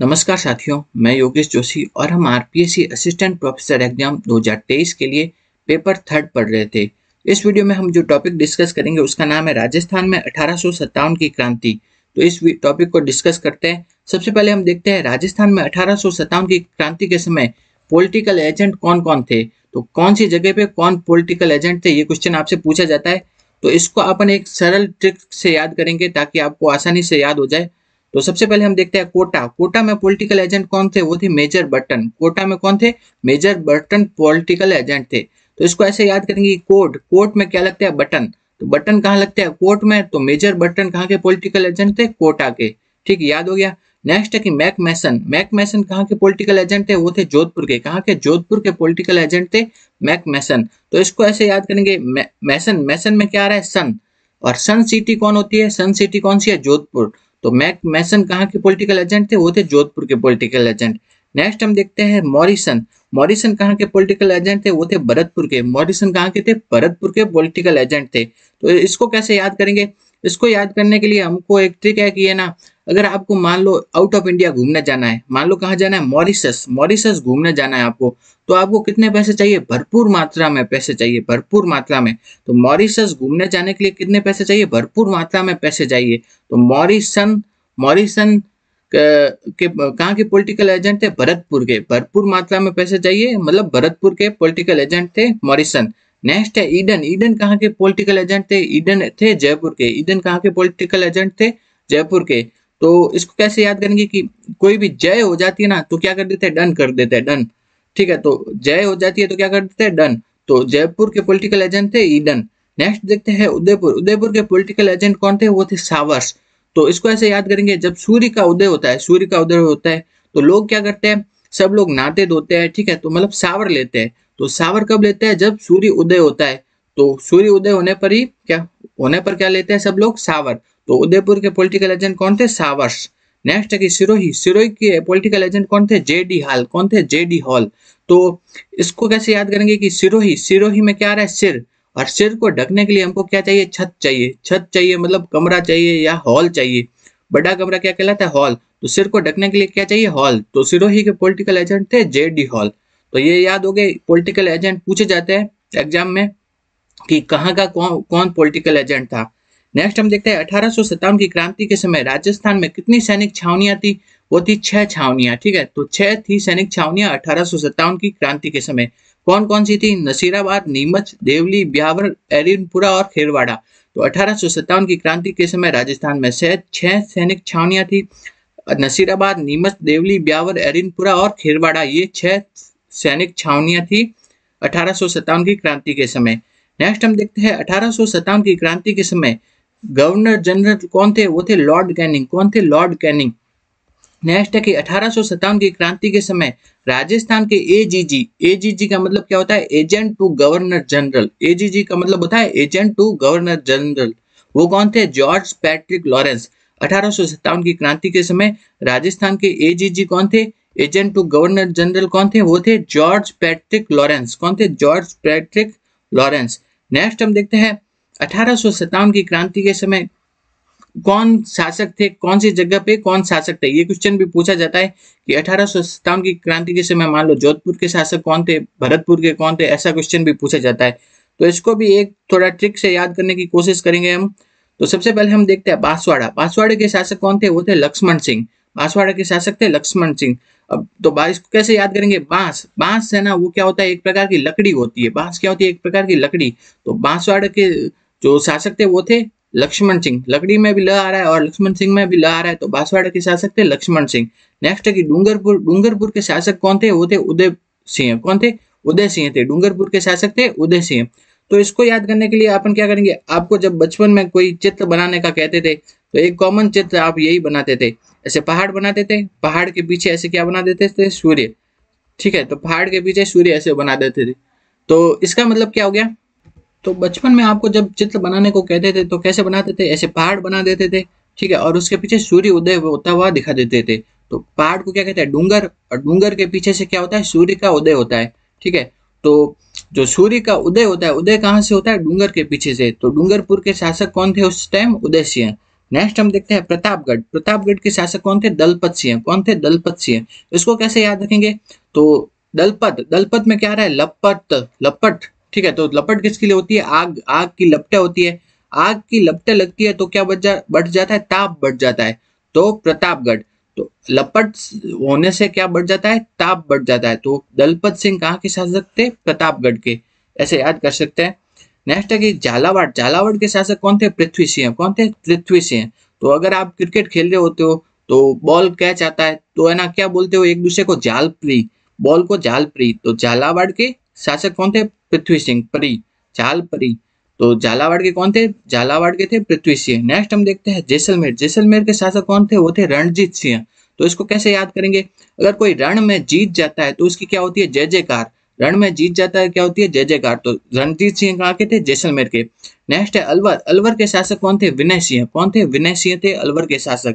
नमस्कार साथियों मैं योगेश जोशी और हम आरपीएससी असिस्टेंट प्रोफेसर एग्जाम 2023 के लिए पेपर थर्ड पढ़ रहे थे इस वीडियो में हम जो टॉपिक डिस्कस करेंगे उसका नाम है राजस्थान में अठारह की क्रांति तो इस टॉपिक को डिस्कस करते हैं सबसे पहले हम देखते हैं राजस्थान में अठारह की क्रांति के समय पोलिटिकल एजेंट कौन कौन थे तो कौन सी जगह पे कौन पोलिटिकल एजेंट थे ये क्वेश्चन आपसे पूछा जाता है तो इसको अपन एक सरल ट्रिक से याद करेंगे ताकि आपको आसानी से याद हो जाए तो सबसे पहले हम देखते हैं कोटा कोटा में पॉलिटिकल एजेंट कौन थे वो थे मेजर बटन कोटा में कौन थे मेजर बटन पॉलिटिकल एजेंट थे तो इसको ऐसे याद करेंगे कोर्ट कोर्ट में क्या लगता है बटन तो बटन कहाँ लगता है कोट में तो मेजर बटन कहाँ के पॉलिटिकल एजेंट थे कोटा के ठीक याद हो गया नेक्स्ट है कि मैक मैसन मैक मैसन कहाँ के पॉलिटिकल एजेंट थे वो थे जोधपुर के कहाँ के जोधपुर के पॉलिटिकल एजेंट थे मैक मैसन तो इसको ऐसे याद करेंगे मैसन मैसन में क्या आ रहा है सन और सन सिटी कौन होती है सन सिटी कौन सी है जोधपुर तो मैक मैसन कहाँ के पॉलिटिकल एजेंट थे वो थे जोधपुर के पॉलिटिकल एजेंट नेक्स्ट हम देखते हैं मॉरिसन मॉरिसन कहाँ के पॉलिटिकल एजेंट थे वो थे भरतपुर के मॉरिसन कहाँ के थे भरतपुर के पॉलिटिकल एजेंट थे तो इसको कैसे याद करेंगे इसको याद करने के लिए हमको एक ट्रिक है कि है ना अगर आपको मान लो आउट ऑफ इंडिया घूमने जाना है मान लो कहाँ जाना है मॉरिशस मॉरिशस घूमने जाना है आपको तो आपको कितने पैसे चाहिए भरपूर मात्रा में पैसे चाहिए भरपूर मात्रा में तो मॉरिशस घूमने जाने के लिए कितने पैसे चाहिए भरपूर मात्रा में पैसे चाहिए तो मॉरिसन मॉरिसन के कहाँ के पॉलिटिकल एजेंट थे भरतपुर के भरपूर मात्रा में पैसे चाहिए मतलब भरतपुर के पॉलिटिकल एजेंट थे मॉरिसन नेक्स्ट है ईडन ईडन कहाँ के पॉलिटिकल एजेंट थे ईडन थे जयपुर के ईडन कहाँ के पॉलिटिकल एजेंट थे जयपुर के तो इसको कैसे याद करेंगे कि कोई भी जय हो जाती है ना तो क्या कर देते हैं डन कर देते हैं डन ठीक है तो जय हो जाती है तो क्या कर देते हैं डन तो जयपुर के पॉलिटिकल एजेंट थे ईडन नेक्स्ट देखते हैं उदयपुर उदयपुर के पॉलिटिकल एजेंट कौन थे वो थे सावर्स तो इसको ऐसे याद करेंगे जब सूर्य का उदय होता है सूर्य का उदय होता है तो लोग क्या करते हैं सब लोग नाते धोते हैं ठीक है तो मतलब सावर लेते हैं तो सावर कब लेते हैं जब सूर्य उदय होता है तो सूर्य उदय होने पर ही क्या होने पर क्या लेते हैं सब लोग सावर तो उदयपुर के पॉलिटिकल एजेंट कौन थे सावर्स नेक्स्ट है कि सिरोही सिरोही के पॉलिटिकल एजेंट कौन थे जे डी हाल कौन थे जे डी हॉल तो इसको कैसे याद करेंगे कि सिरोही सिरोही में क्या आ रहा है सिर और सिर को ढकने के लिए हमको क्या चाहिए छत चाहिए छत चाहिए मतलब कमरा चाहिए या हॉल चाहिए बड़ा कमरा क्या कहलाता है हॉल तो सिर को ढकने के लिए क्या चाहिए हॉल तो सिरोही के पॉलिटिकल एजेंट थे जे डी हॉल तो ये याद हो गए पोलिटिकल एजेंट पूछे जाते हैं एग्जाम में कि कहाँ का कौन कौन एजेंट था नेक्स्ट हम देखते हैं अठारह की क्रांति के समय राजस्थान में कितनी सैनिक छावनियां थी वो थी छह छावनियां ठीक है तो छह थी सैनिक छावनियां अठारह की क्रांति के समय कौन कौन सी थी नसीराबाद नीमच देवली ब्यावर एरिनपुरा और खेरवाड़ा तो अठारह की क्रांति के समय राजस्थान में से छह सैनिक छावनियां थी नसीराबाद नीमच देवली ब्यावर एरिनपुरा और खेरवाड़ा ये छह सैनिक छावनियां थी अठारह की क्रांति के समय नेक्स्ट हम देखते हैं अठारह की क्रांति के समय गवर्नर जनरल कौन थे वो थे लॉर्ड कैनिंग कौन थे लॉर्ड कैनिंग नेक्स्ट है कि अठारह की क्रांति के समय राजस्थान के एजीजी एजीजी का मतलब क्या होता है agent to governor general AGG का मतलब होता है एजेंट टू गवर्नर जनरल वो कौन थे जॉर्ज पैट्रिक लॉरेंस अठारह की क्रांति के समय राजस्थान के एजीजी कौन थे एजेंट टू गवर्नर जनरल कौन थे वो थे जॉर्ज पैट्रिक लॉरेंस कौन थे जॉर्ज पैट्रिक लॉरेंस नेक्स्ट हम देखते हैं अठारह की क्रांति के समय कौन शासक थे कौन सी जगह पे कौन शासक थे ये क्वेश्चन भी पूछा जाता है कि अठारह की क्रांति के समय मान लो जोधपुर के शासक कौन थे भरतपुर के कौन थे ऐसा क्वेश्चन भी पूछा जाता है तो इसको भी एक थोड़ा ट्रिक से याद करने की कोशिश करेंगे हम तो सबसे पहले हम देखते हैं बांसवाड़ा बांसवाड़े के शासक कौन थे वो थे लक्ष्मण सिंह बांसवाड़ा के शासक थे लक्ष्मण सिंह अब तो बारिश को कैसे याद करेंगे बांस बांस है ना वो क्या होता है एक प्रकार की लकड़ी होती है बांस क्या होती है एक प्रकार की लकड़ी तो बांसवाड़ के जो शासक थे वो थे लक्ष्मण सिंह लकड़ी में भी ल आ रहा है और लक्ष्मण सिंह में भी ल आ रहा है तो बांसवाड़ा के शासक थे लक्ष्मण सिंह नेक्स्ट की डूंगरपुर डूंगरपुर के शासक कौन थे वो थे उदय सिंह कौन थे उदय सिंह थे डूंगरपुर के शासक थे उदय सिंह तो इसको याद करने के लिए अपन क्या करेंगे आपको जब बचपन में कोई चित्र बनाने का कहते थे तो एक कॉमन चित्र आप यही बनाते थे ऐसे पहाड़ बना देते हैं पहाड़ के पीछे ऐसे क्या बना देते थे सूर्य ठीक है तो पहाड़ के पीछे सूर्य ऐसे बना देते थे तो इसका मतलब क्या हो गया तो बचपन में आपको जब चित्र बनाने को कहते थे तो कैसे बनाते थे ऐसे पहाड़ बना देते थे ठीक है और उसके पीछे सूर्य उदय होता हुआ दिखा देते थे तो पहाड़ को क्या कहते हैं डूंगर और डूंगर के पीछे से क्या होता है सूर्य का उदय होता है ठीक है तो जो सूर्य का उदय होता है उदय कहाँ से होता है डूंगर के पीछे से तो डूंगरपुर के शासक कौन थे उस टाइम उदय सिंह नेक्स्ट हम देखते हैं प्रतापगढ़ प्रतापगढ़ के शासक कौन थे दलपत सिंह कौन थे दलपत सिंह इसको कैसे याद रखेंगे तो दलपत दलपत में क्या रहा है लपट लपट ठीक है तो लपट किसके लिए होती है आग आग की लपटे होती है आग की लपटे लगती है तो क्या बढ़ जा बढ़ जाता है ताप बढ़ जाता है तो प्रतापगढ़ तो लपट होने से क्या बढ़ जाता है ताप बढ़ जाता है तो दलपत सिंह कहाँ के शासक थे प्रतापगढ़ के ऐसे याद कर सकते हैं नेक्स्ट है कि झालावाड़ झालावाड़ के शासक कौन थे पृथ्वी सिंह कौन थे पृथ्वी सिंह तो अगर आप क्रिकेट खेल रहे होते हो तो बॉल कैच आता है तो है ना क्या बोलते हो एक दूसरे को झालप्री बॉल को झालप्री तो झालावाड़ के शासक कौन थे पृथ्वी सिंह परी परी तो झालावाड़ के कौन थे झालावाड़ के थे पृथ्वी सिंह नेक्स्ट हम देखते हैं जैसलमेर जैसलमेर के शासक कौन थे वो थे रणजीत सिंह तो इसको कैसे याद करेंगे अगर कोई रण में जीत जाता है तो उसकी क्या होती है जय जयकार रण में जीत जाता है क्या होती है जय जयकार तो रणजीत सिंह कहाँ के थे जैसलमेर के नेक्स्ट है अलवर अलवर के शासक कौन थे विनय सिंह कौन थे विनय सिंह थे अलवर के शासक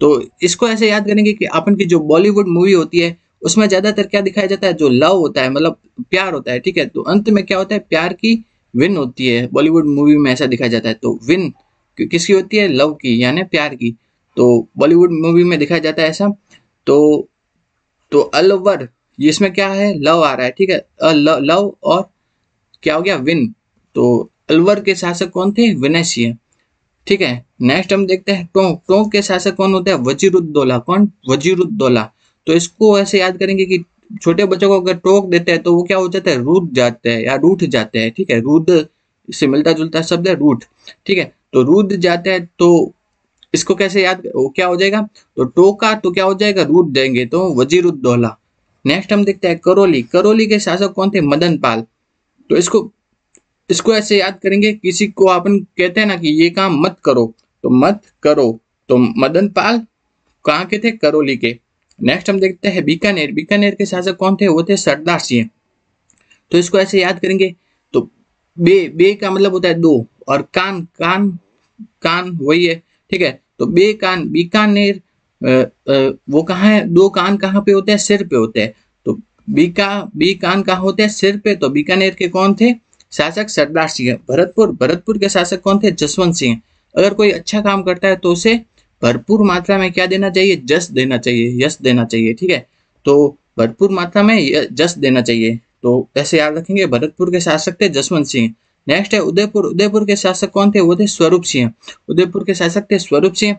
तो इसको ऐसे याद करेंगे कि अपन की जो बॉलीवुड मूवी होती है उसमें ज्यादातर क्या दिखाया जाता है जो लव होता है मतलब प्यार होता है ठीक है तो अंत में क्या होता है प्यार की विन होती है बॉलीवुड मूवी में ऐसा दिखाया जाता है तो विन किसकी होती है लव की यानी प्यार की तो बॉलीवुड मूवी में दिखाया जाता है ऐसा तो तो अलवर इसमें क्या है लव आ रहा है ठीक है लव और क्या हो गया विन तो अलवर के शासक कौन थे विनेशिया ठीक है नेक्स्ट हम देखते हैं टोंक टोंक के शासक कौन होता है वजीरुद्दोला कौन वजीरुद्दोला तो इसको ऐसे याद करेंगे कि छोटे बच्चों को अगर टोंक देते हैं तो वो क्या हो जाता है रूट जाते हैं या रूठ जाते हैं ठीक है रूद से मिलता जुलता शब्द है रूट ठीक है तो रूद जाते हैं तो इसको कैसे याद क्या हो जाएगा तो टोका तो क्या हो जाएगा रूट देंगे तो वजीरुद्दोला नेक्स्ट हम देखते हैं करौली करौली के शासक कौन थे मदन पाल तो इसको इसको ऐसे याद करेंगे किसी को अपन कहते हैं ना कि ये काम मत करो तो मत करो तो मदन पाल कहाँ के थे करौली के नेक्स्ट हम देखते हैं बीकानेर बीकानेर के शासक कौन थे वो थे सरदार सिंह तो इसको ऐसे याद करेंगे तो बे बे का मतलब होता है दो और कान कान कान वही है ठीक है तो बे कान बीकानेर वो कहा है दो कान कहाँ पे होते हैं सिर पे होते हैं तो बी का बी कान कहाँ होते हैं सिर पे तो बीकानेर के कौन थे शासक सरदार सिंह भरतपुर भरतपुर के शासक कौन थे जसवंत सिंह अगर कोई अच्छा काम करता है तो उसे भरपूर मात्रा में क्या देना चाहिए जस देना चाहिए यश देना चाहिए ठीक है तो भरपूर मात्रा में जस देना चाहिए तो ऐसे याद रखेंगे भरतपुर के शासक थे जसवंत सिंह नेक्स्ट है उदयपुर उदयपुर के शासक कौन थे वो थे स्वरूप सिंह उदयपुर के शासक थे स्वरूप सिंह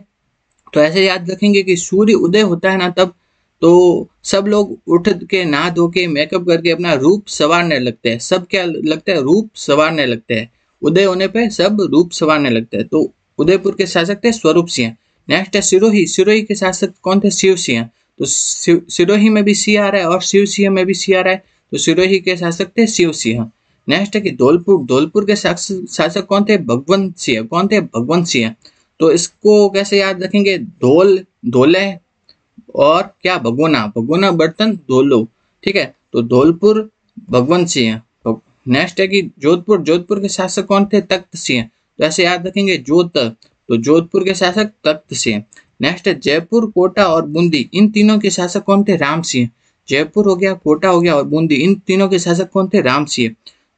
तो ऐसे याद रखेंगे कि सूर्य उदय होता है ना तब तो सब लोग उठ के नहा धो के मेकअप करके अपना रूप संवारने लगते हैं सब क्या लगता है रूप संवारने लगते हैं उदय होने पे सब रूप संवारने लगते हैं तो उदयपुर के शासक थे स्वरूप सिंह नेक्स्ट है सिरोही सिरोही के शासक कौन थे शिव सिंह तो सिरोही में भी सिंह आ रहा है और शिव सिंह में भी सिंह आ रहा है तो सिरोही के शासक थे शिव सिंह नेक्स्ट है कि धौलपुर धौलपुर के शासक कौन थे भगवंत सिंह कौन थे भगवंत सिंह तो इसको कैसे याद रखेंगे धोल धोले और क्या भगोना भगोना बर्तन धोलो ठीक है तो धोलपुर भगवंत सिंह नेक्स्ट तो है कि जोधपुर जोधपुर के शासक कौन थे तख्त सिंह तो ऐसे याद रखेंगे जोत तो जोधपुर के शासक तख्त सिंह नेक्स्ट है जयपुर कोटा और बूंदी इन तीनों के शासक कौन थे राम सिंह जयपुर हो गया कोटा हो गया और बूंदी इन तीनों के शासक कौन थे राम सिंह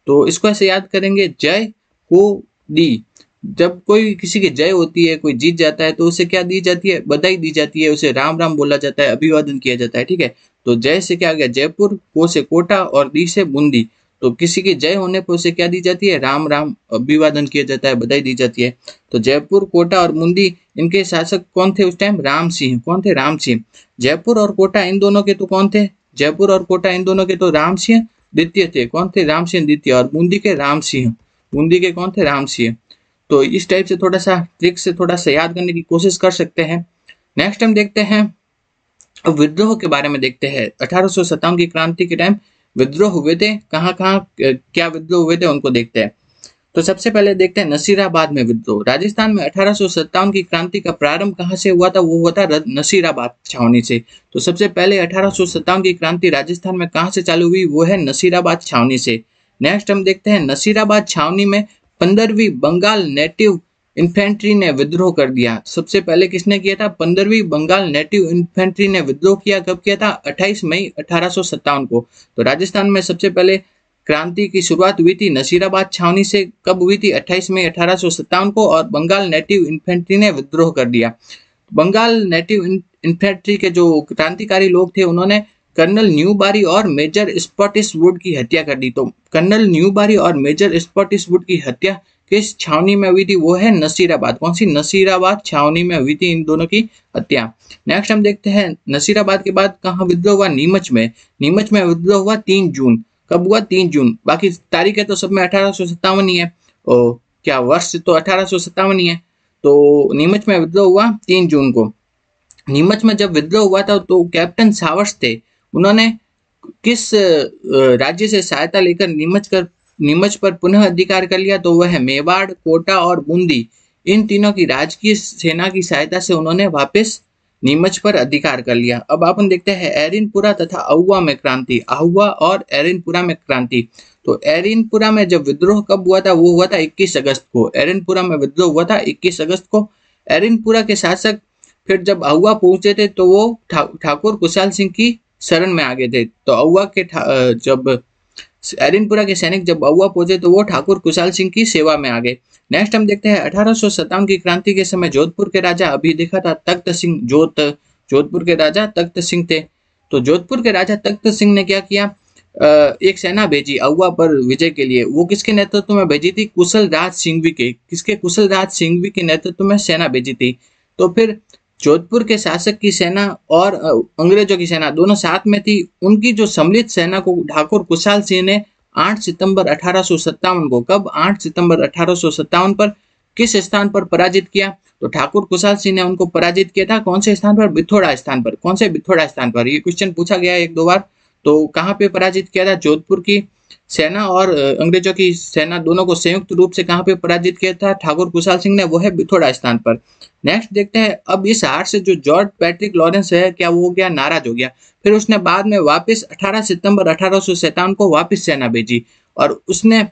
तो इसको ऐसे याद करेंगे जय को डी जब कोई किसी की जय होती है कोई जीत जाता है तो उसे क्या दी जाती है बधाई दी जाती है उसे राम राम बोला जाता है अभिवादन किया जाता है ठीक है तो जय से क्या गया जयपुर को से कोटा और दी से बूंदी तो किसी के जय होने पर उसे क्या दी जाती है राम राम अभिवादन किया जाता है बधाई दी जाती है तो जयपुर कोटा और बूंदी इनके शासक कौन थे उस टाइम राम सिंह कौन थे राम सिंह जयपुर और कोटा इन दोनों के तो कौन थे जयपुर और कोटा इन दोनों के तो राम सिंह द्वितीय थे कौन थे राम सिंह द्वितीय और बूंदी के राम सिंह बूंदी के कौन थे राम सिंह तो इस टाइप से थोड़ा सा ट्रिक से थोड़ा सा याद करने की कोशिश कर सकते हैं नेक्स्ट हम देखते हैं अब विद्रोह के बारे में देखते हैं अठारह की क्रांति के टाइम विद्रोह हुए थे कहाँ कहाँ क्या विद्रोह हुए थे उनको देखते हैं तो सबसे पहले देखते हैं नसीराबाद में विद्रोह राजस्थान में अठारह की क्रांति का प्रारंभ कहाँ से हुआ था वो हुआ था नसीराबाद छावनी से तो सबसे पहले अठारह की क्रांति राजस्थान में कहाँ से चालू हुई वो है नसीराबाद छावनी से नेक्स्ट हम देखते हैं नसीराबाद छावनी में पंद्रहवीं बंगाल नेटिव इन्फेंट्री ने विद्रोह कर दिया सबसे पहले किसने किया था पंद्रहवीं बंगाल नेटिव इन्फेंट्री ने विद्रोह किया कब किया था 28 मई अठारह को तो राजस्थान में सबसे पहले क्रांति की शुरुआत हुई थी नसीराबाद छावनी से कब हुई थी 28 मई अठारह को और बंगाल नेटिव इन्फेंट्री ने विद्रोह कर दिया बंगाल नेटिव इन्फेंट्री के जो क्रांतिकारी लोग थे उन्होंने कर्नल न्यू बारी और मेजर वुड की हत्या कर दी तो कर्नल न्यू बारी और मेजर वुड की हत्या किस छावनी में हुई थी वो है नसीराबाद कौन सी नसीराबाद छावनी में हुई थी इन दोनों की हत्या नेक्स्ट हम देखते हैं नसीराबाद के बाद कहा विद्रोह हुआ नीमच में नीमच में विद्रोह हुआ तीन जून कब हुआ तीन जून बाकी तारीख है तो सब में अठारह ही है ओ, क्या वर्ष तो अठारह ही है तो नीमच में विद्रोह हुआ तीन जून को नीमच में जब विद्रोह हुआ था तो कैप्टन सावर्स थे उन्होंने किस राज्य से सहायता लेकर नीमच कर नीमच पर पुनः अधिकार कर लिया तो वह मेवाड़ कोटा और बूंदी इन तीनों की राजकीय सेना की सहायता से उन्होंने वापस नीमच पर अधिकार कर लिया अब अपन देखते हैं एरिनपुरा तथा अहुआ में क्रांति अहुआ और एरिनपुरा में क्रांति तो एरिनपुरा में जब विद्रोह कब हुआ था वो हुआ था 21 अगस्त को एरिनपुरा में विद्रोह हुआ था 21 अगस्त को एरिनपुरा के शासक फिर जब अहुआ पहुंचे थे तो वो ठाकुर ठाकुर कुशाल सिंह की शरण में आ गए थे तो अवा के जब एरिनपुरा के सैनिक जब अवा पहुंचे तो वो ठाकुर कुशाल सिंह की सेवा में आ गए नेक्स्ट हम देखते हैं अठारह की क्रांति के समय जोधपुर के राजा अभी देखा था तख्त सिंह जोत जोधपुर के राजा तख्त सिंह थे तो जोधपुर के राजा तख्त सिंह ने क्या किया एक सेना भेजी अवा पर विजय के लिए वो किसके नेतृत्व में भेजी थी कुशल राज सिंह के किसके कुशल राज सिंह के नेतृत्व में सेना भेजी थी तो फिर जोधपुर के शासक की सेना और अंग्रेजों की सेना दोनों साथ में थी उनकी जो सम्मिलित सेना को ठाकुर कुशाल सिंह ने 8 सितंबर अठारह को कब 8 सितंबर अठारह पर किस स्थान पर पराजित किया तो ठाकुर कुशाल सिंह ने उनको पराजित किया था कौन से स्थान पर बिथोड़ा स्थान पर कौन से बिथोड़ा स्थान पर ये क्वेश्चन पूछा गया एक दो बार तो कहाँ पे पराजित किया था जोधपुर की सेना और अंग्रेजों की सेना दोनों को संयुक्त रूप से कहाँ पे पराजित किया था ठाकुर कुशाल सिंह ने वो है बिथोड़ा स्थान पर नेक्स्ट देखते हैं अब इस हार से जो जॉर्ज पैट्रिक लॉरेंस है क्या वो हो गया नाराज हो गया फिर उसने बाद में वापस 18 सितंबर अठारह को वापस सेना भेजी और उसने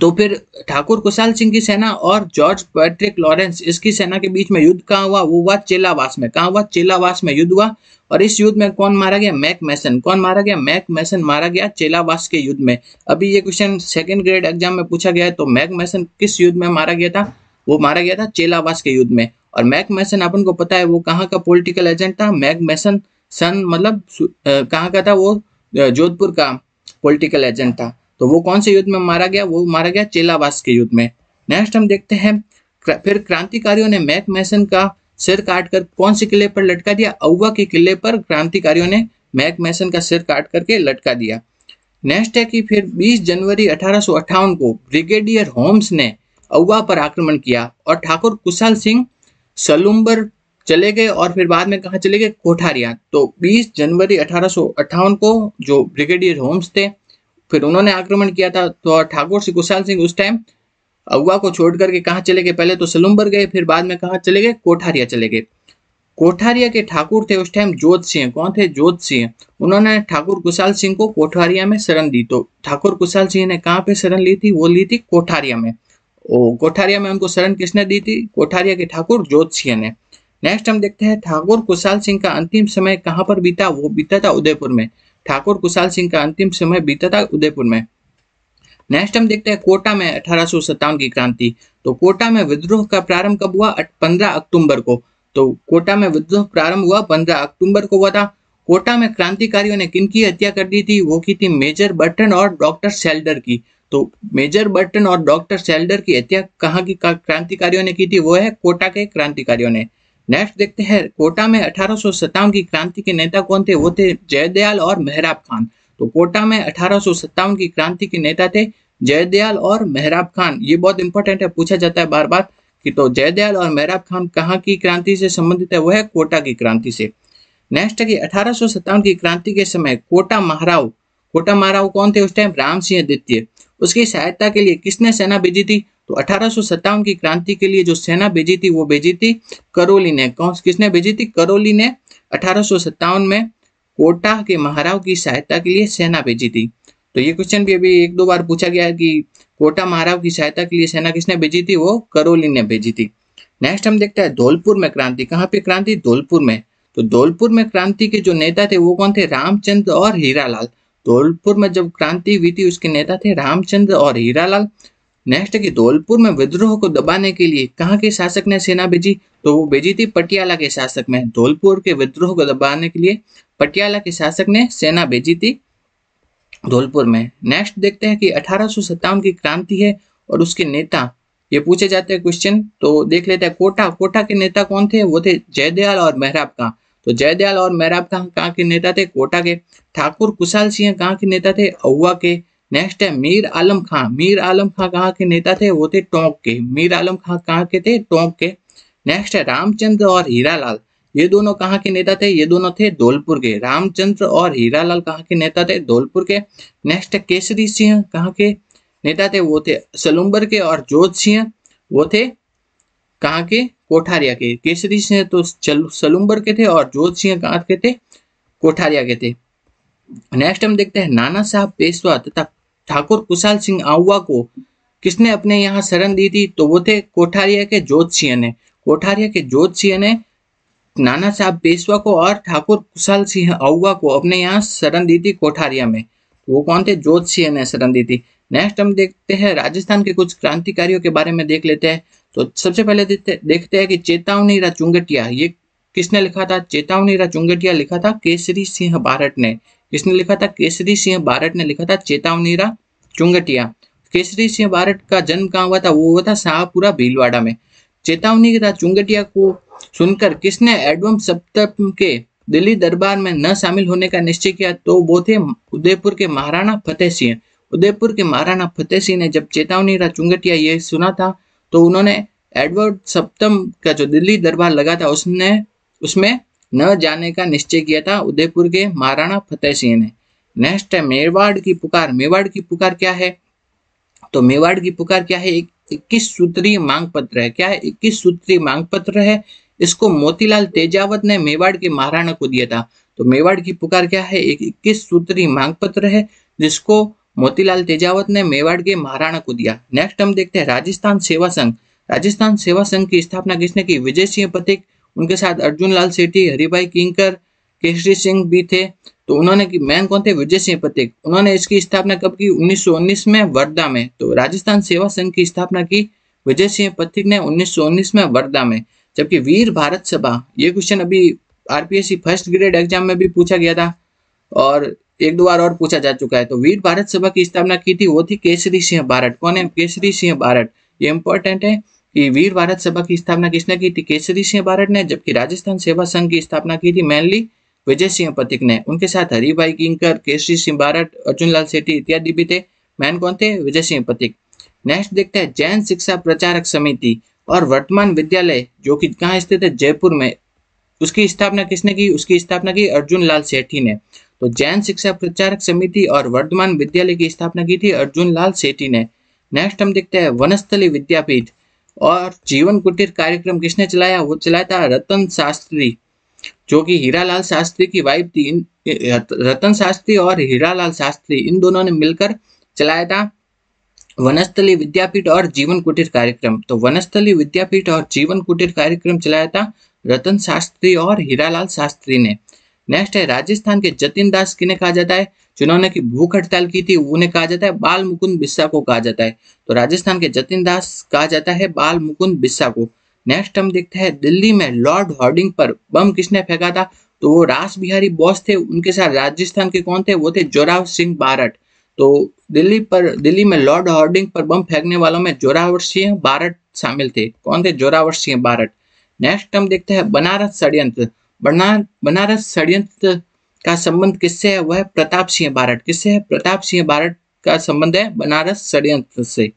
तो फिर ठाकुर कुशाल सिंह की सेना और जॉर्ज पैट्रिक लॉरेंस इसकी सेना के बीच में युद्ध कहाँ हुआ वो हुआ चेलावास में कहाँ हुआ चेलावास में युद्ध हुआ और इस युद्ध में कौन मारा गया मैक मैसन कौन मारा गया मैक मैसन मारा गया चेलावास के युद्ध में अभी ये क्वेश्चन सेकेंड ग्रेड एग्जाम में पूछा गया है तो मैक मैसन किस युद्ध में मारा गया था वो मारा गया था चेलावास के युद्ध में और मैक मैसन अपन को पता है वो कहाँ का पोलिटिकल एजेंट था मैक मैसन सन मतलब कहाँ का था वो जोधपुर का पोलिटिकल एजेंट था तो वो कौन से युद्ध में मारा गया वो मारा गया चेलावास के युद्ध में नेक्स्ट हम देखते हैं फिर क्रांतिकारियों ने मैक मैसन का सिर काट कर कौन से किले पर लटका दिया अवा के किले पर क्रांतिकारियों ने मैक मैसन का सिर काट करके लटका दिया नेक्स्ट है कि फिर 20 जनवरी अठारह को ब्रिगेडियर होम्स ने अवा पर आक्रमण किया और ठाकुर कुशल सिंह सलुम्बर चले गए और फिर बाद में कहा चले गए कोठारिया तो 20 जनवरी अठारह को जो ब्रिगेडियर होम्स थे फिर उन्होंने आक्रमण किया था तो ठाकुर श्री कुशाल सिंह उस टाइम अगुआ को छोड़ करके कहा चले गए पहले तो सलूम्बर गए फिर बाद में कहा चले गए कोठारिया चले गए कोठारिया के ठाकुर थे उस टाइम जोत सिंह कौन थे जोत सिंह उन्होंने ठाकुर कुशाल सिंह को कोठारिया में शरण दी तो ठाकुर कुशाल सिंह ने कहाँ पे शरण ली थी वो ली थी कोठारिया में ओ कोठारिया में उनको शरण किसने दी थी कोठारिया के ठाकुर जोत सिंह ने नेक्स्ट हम देखते हैं ठाकुर कुशाल सिंह का अंतिम समय कहाँ पर बीता वो बीता था उदयपुर में ठाकुर कुशाल सिंह का अंतिम समय बीता था उदयपुर में नेक्स्ट हम देखते हैं कोटा में अठारह की क्रांति तो कोटा में विद्रोह का प्रारंभ कब हुआ 15 अक्टूबर को तो कोटा में विद्रोह प्रारंभ हुआ 15 अक्टूबर को हुआ था कोटा में क्रांतिकारियों ने किनकी हत्या कर दी थी वो की थी मेजर बर्टन और डॉक्टर सेल्डर की तो मेजर बर्टन और डॉक्टर सेल्डर की हत्या कहाँ की क्रांतिकारियों ने की थी वो है कोटा के क्रांतिकारियों ने नेक्स्ट देखते हैं कोटा में अठारह की क्रांति के नेता कौन थे वो थे जयदयाल और मेहराब खान तो कोटा में अठारह की क्रांति के नेता थे जयदयाल और मेहराब खान ये बहुत इंपॉर्टेंट है पूछा जाता है बार बार कि तो जयदयाल और मेहराब खान कहाँ की क्रांति से संबंधित है वो है कोटा की क्रांति से नेक्स्ट है कि अठारह की क्रांति के समय कोटा महाराव कोटा महाराव कौन थे उस टाइम राम सिंह द्वितीय उसकी सहायता के लिए किसने सेना भेजी थी तो अठारह की क्रांति के लिए जो सेना भेजी थी वो भेजी थी करोली ने कौन किसने भेजी थी करोली ने अठारह में कोटा के महाराव की सहायता के लिए सेना भेजी थी तो ये क्वेश्चन भी अभी एक दो बार पूछा गया है कि कोटा महाराव की सहायता के लिए सेना किसने भेजी थी वो करोली ने भेजी थी नेक्स्ट हम देखते हैं धौलपुर में क्रांति कहाँ पे क्रांति धौलपुर में तो धौलपुर में क्रांति के जो नेता थे वो कौन थे रामचंद्र और हीरालाल धौलपुर में जब क्रांति हुई थी उसके नेता थे रामचंद्र और हीरालाल नेक्स्ट की धौलपुर में विद्रोह को दबाने के लिए कहाँ के शासक ने सेना भेजी तो वो भेजी थी पटियाला के शासक में धौलपुर के विद्रोह को दबाने के लिए पटियाला के शासक ने सेना भेजी थी धौलपुर में नेक्स्ट देखते हैं कि अठारह की क्रांति है और उसके नेता ये पूछे जाते हैं क्वेश्चन तो देख लेते हैं कोटा कोटा के नेता कौन थे वो थे जयदयाल और मेहराब कहा तो जयदयाल और मेहराब कहा के नेता थे कोटा के ठाकुर कुशाल सिंह कहाँ के नेता थे अहुआ के नेक्स्ट है मीर आलम खां मीर आलम खां कहाँ के नेता थे वो थे टोंक के मीर आलम खां कहाँ के थे टोंक के नेक्स्ट है रामचंद्र और हीरालाल ये दोनों कहाँ के नेता थे ये दोनों थे धौलपुर के रामचंद्र और हीरालाल कहाँ के नेता थे धौलपुर के नेक्स्ट है केसरी सिंह कहाँ के नेता थे वो थे सलुम्बर के और जोत सिंह वो थे कहाँ के कोठारिया के केसरी सिंह तो सलुम्बर के थे और जोत सिंह कहाँ के थे कोठारिया के थे नेक्स्ट हम देखते हैं नाना साहब पेशवा तथा ठाकुर कुशाल सिंह आउवा को किसने अपने यहाँ शरण दी थी तो वो थे कोठारिया के जोत सिंह ने कोठारिया के जोत सिंह ने नाना साहब पेशवा को और ठाकुर कुशाल सिंह आउवा को अपने यहाँ शरण दी थी कोठारिया में तो वो कौन थे जोत सिंह ने शरण दी थी नेक्स्ट हम देखते हैं राजस्थान के कुछ क्रांतिकारियों के बारे में देख लेते हैं तो सबसे पहले देखते हैं कि चेतावनी चुंगटिया ये किसने लिखा था चेतावनी चुंगटिया लिखा था केसरी सिंह भारत ने इसने लिखा था केसरी सिंह भारत ने लिखा था चेतावनीरा चुंगटिया केसरी सिंह भारत का जन्म कहाँ हुआ था वो हुआ था शाहपुरा भीलवाड़ा में चेतावनी का चुंगटिया को सुनकर किसने एडवम सप्तम के दिल्ली दरबार में न शामिल होने का निश्चय किया तो वो थे उदयपुर के महाराणा फतेह सिंह उदयपुर के महाराणा फतेह सिंह ने जब चेतावनी रा चुंगटिया ये सुना था तो उन्होंने एडवर्ड सप्तम का जो दिल्ली दरबार लगा था उसने उसमें न जाने का निश्चय किया था उदयपुर के महाराणा फतेह सिंह ने नेक्स्ट है मेवाड़ की पुकार मेवाड़ की पुकार क्या है तो मेवाड़ की पुकार क्या है इक्कीस सूत्री मांग पत्र है क्या है इक्कीस सूत्री मांग पत्र है इसको मोतीलाल तेजावत ने मेवाड़ के महाराणा को दिया था तो मेवाड़ की पुकार क्या है एक इक्कीस सूत्री मांग पत्र है जिसको मोतीलाल तेजावत ने मेवाड़ के महाराणा को दिया नेक्स्ट हम देखते हैं राजस्थान सेवा संघ राजस्थान सेवा संघ की स्थापना किसने की विजय सिंह पथिक उनके साथ अर्जुन लाल सेठी हरिभाई किंकर केसरी सिंह भी थे तो उन्होंने की मैन कौन थे विजय सिंह पथिक उन्होंने इसकी स्थापना कब की 1919 में वर्धा में तो राजस्थान सेवा संघ की स्थापना की विजय सिंह पथिक ने 1919 में वर्धा में जबकि वीर भारत सभा ये क्वेश्चन अभी आरपीएससी फर्स्ट ग्रेड एग्जाम में भी पूछा गया था और एक दो बार और पूछा जा चुका है तो वीर भारत सभा की स्थापना की थी वो थी केसरी सिंह भारत कौन है केसरी सिंह भारत ये इंपॉर्टेंट है वीर भारत सभा की स्थापना किसने की थी केसरी सिंह भारत ने जबकि राजस्थान सेवा संघ की स्थापना की थी मेनली विजय सिंह पथिक ने उनके साथ हरिभाई किंकर केसरी सिंह भारत लाल सेठी इत्यादि भी थे मैन कौन थे विजय सिंह पथिक नेक्स्ट देखते हैं जैन शिक्षा प्रचारक समिति और वर्तमान विद्यालय जो कि कहाँ स्थित है जयपुर में उसकी स्थापना किसने की उसकी स्थापना की अर्जुन लाल सेठी ने तो जैन शिक्षा प्रचारक समिति और वर्धमान विद्यालय की स्थापना की थी अर्जुन लाल सेठी ने नेक्स्ट हम देखते हैं वनस्थली विद्यापीठ और जीवन कुटीर कार्यक्रम किसने चलाया वो चलाया था रतन शास्त्री जो कि हीरालाल शास्त्री की वाइफ थी रतन शास्त्री और हीरालाल शास्त्री इन दोनों ने मिलकर चलाया था वनस्थली विद्यापीठ और जीवन कुटीर कार्यक्रम तो वनस्थली विद्यापीठ और जीवन कुटीर कार्यक्रम चलाया था रतन शास्त्री और हीरालाल शास्त्री ने नेक्स्ट है राजस्थान के जतिन दास किन्हें कहा जाता है जिन्होंने की भूख हड़ताल की थी उन्हें कहा जाता है बाल मुकुंद बिस्सा को कहा जाता है तो राजस्थान के जतिन दास कहा जाता है बाल मुकुंद बिस्सा को नेक्स्ट हम देखते हैं दिल्ली में लॉर्ड हॉर्डिंग पर बम किसने फेंका था तो वो रास बिहारी बॉस थे उनके साथ राजस्थान के कौन थे वो थे जोराव सिंह बारट तो दिल्ली पर दिल्ली में लॉर्ड हॉर्डिंग पर बम फेंकने वालों में जोरावर सिंह बारट शामिल थे कौन थे जोरावर सिंह बारट नेक्स्ट हम देखते हैं बनारस षड्यंत्र बनारस षड्यंत्र का संबंध किससे है वह प्रताप सिंह बारट किससे है प्रताप सिंह बारट का संबंध है बनारस षड्यंत्र से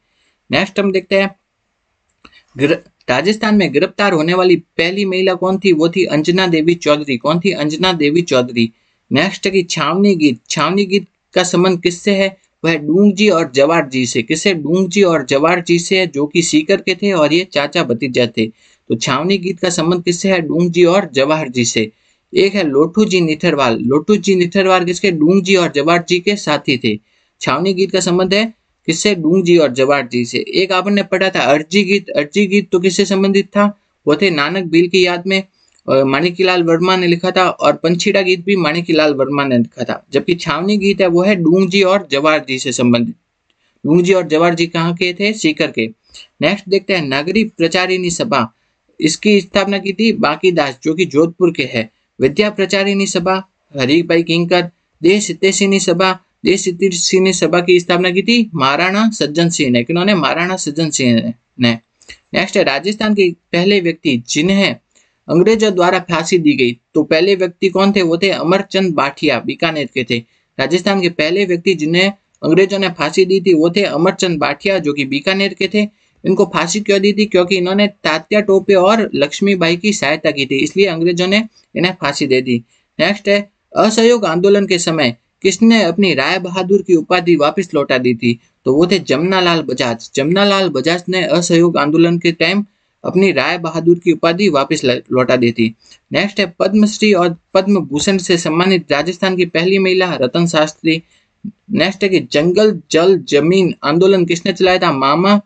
नेक्स्ट हम देखते हैं राजस्थान में गिरफ्तार होने वाली पहली महिला कौन थी वो थी अंजना देवी चौधरी कौन थी अंजना देवी चौधरी नेक्स्ट की छावनी गीत छावनी गीत का संबंध किससे है वह डूंग जी और जवार जी से किसे डूंग जी और जवार जी से है जो कि सीकर के थे और ये चाचा भतीजा थे तो छावनी गीत का संबंध किससे है डूंग जी और जवाहर जी से एक है लोटू जी निथरवाल लोटू जी निथरवाल किसके डूंग जी और जवाहर जी के साथी थे छावनी गीत का संबंध है किससे डूंग जी और जवाहर जी से एक आपने पढ़ा था अर्जी गीत अर्जी गीत तो किससे संबंधित था वो थे नानक बील की याद में माणिकीलाल वर्मा ने लिखा था और पंछीड़ा गीत भी माणिकीलाल वर्मा ने लिखा था जबकि छावनी गीत है वो है डूंग जी और जवाहर जी से संबंधित डूंग जी और जवाहर जी कहाँ के थे सीकर के नेक्स्ट देखते हैं नगरी प्रचारिणी सभा इसकी स्थापना की थी बाकी दास जो कि जोधपुर के है विद्या प्रचारिणी सभा हरिभाई किंकर देश हितेशिनी सभा देश हितेशिनी सभा की स्थापना की थी महाराणा सज्जन सिंह ने किन्होंने महाराणा सज्जन सिंह ने नेक्स्ट है राजस्थान के पहले व्यक्ति जिन्हें अंग्रेजों द्वारा फांसी दी गई तो पहले व्यक्ति कौन थे वो थे अमरचंद बाठिया बीकानेर के थे राजस्थान के पहले व्यक्ति जिन्हें अंग्रेजों ने फांसी दी थी वो थे अमरचंद बाठिया जो कि बीकानेर के थे इनको फांसी क्यों दी थी क्योंकि इन्होंने तात्या टोपे और लक्ष्मीबाई की सहायता की थी इसलिए अंग्रेजों ने इन्हें फांसी दे दी नेक्स्ट है असहयोग आंदोलन के समय किसने अपनी राय बहादुर की उपाधि वापस लौटा दी थी तो वो थे जमुनालाल बजाज जमुनालाल बजाज ने असहयोग आंदोलन के टाइम अपनी राय बहादुर की उपाधि वापस लौटा दी थी नेक्स्ट है पद्मश्री और पद्म भूषण से सम्मानित राजस्थान की पहली महिला रतन शास्त्री नेक्स्ट है कि जंगल जल जमीन आंदोलन किसने चलाया था मामा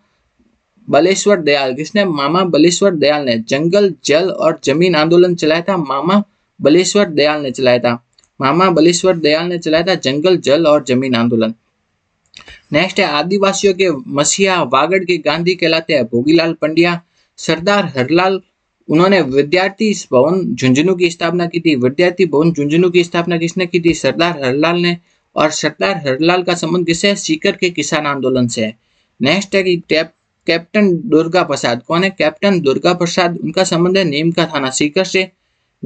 बलेश्वर दयाल किसने मामा बलेश्वर दयाल ने जंगल जल और जमीन आंदोलन चलाया था मामा बलेश्वर दयाल ने चलाया था मामा बलेश्वर दयाल ने चलाया था जंगल जल और जमीन आंदोलन नेक्स्ट है आदिवासियों के मसीहा वागड़ के गांधी कहलाते हैं भोगीलाल पंडिया सरदार हरलाल उन्होंने विद्यार्थी भवन झुंझुनू की स्थापना की थी विद्यार्थी भवन झुंझुनू की स्थापना किसने की थी सरदार हरलाल ने और सरदार हरलाल का संबंध किससे सीकर के किसान आंदोलन से है नेक्स्ट है कि कैप्टन दुर्गा प्रसाद कौन है कैप्टन दुर्गा प्रसाद उनका संबंध है का थाना सीकर से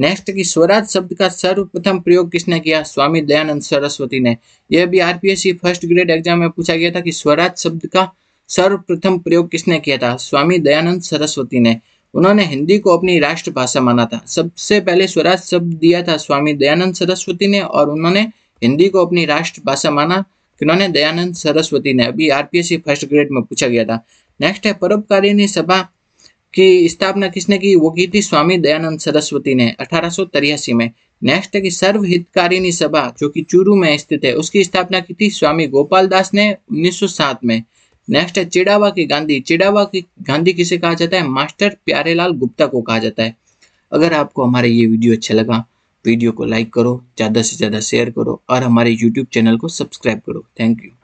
नेक्स्ट की स्वराज शब्द का सर्वप्रथम प्रयोग किसने किया स्वामी दयानंद सरस्वती ने यह भी आरपीएससी फर्स्ट ग्रेड एग्जाम में पूछा गया था कि स्वराज शब्द का सर्वप्रथम प्रयोग किसने किया था स्वामी दयानंद सरस्वती ने उन्होंने हिंदी को अपनी राष्ट्रभाषा माना था सबसे पहले स्वराज शब्द दिया था स्वामी दयानंद सरस्वती ने और उन्होंने हिंदी को अपनी राष्ट्रभाषा माना उन्होंने दयानंद सरस्वती ने अभी आरपीएससी फर्स्ट ग्रेड में पूछा गया था नेक्स्ट है परोपकारिणी सभा की स्थापना किसने की वो की थी स्वामी दयानंद सरस्वती ने अठारह में नेक्स्ट है कि सर्व हितकारिणी सभा जो कि चूरू में स्थित है उसकी स्थापना की थी स्वामी गोपाल दास ने 1907 में नेक्स्ट है चिड़ावा की गांधी चिड़ावा की गांधी किसे कहा जाता है मास्टर प्यारेलाल गुप्ता को कहा जाता है अगर आपको हमारा ये वीडियो अच्छा लगा वीडियो को लाइक करो ज़्यादा से ज़्यादा शेयर करो और हमारे यूट्यूब चैनल को सब्सक्राइब करो थैंक यू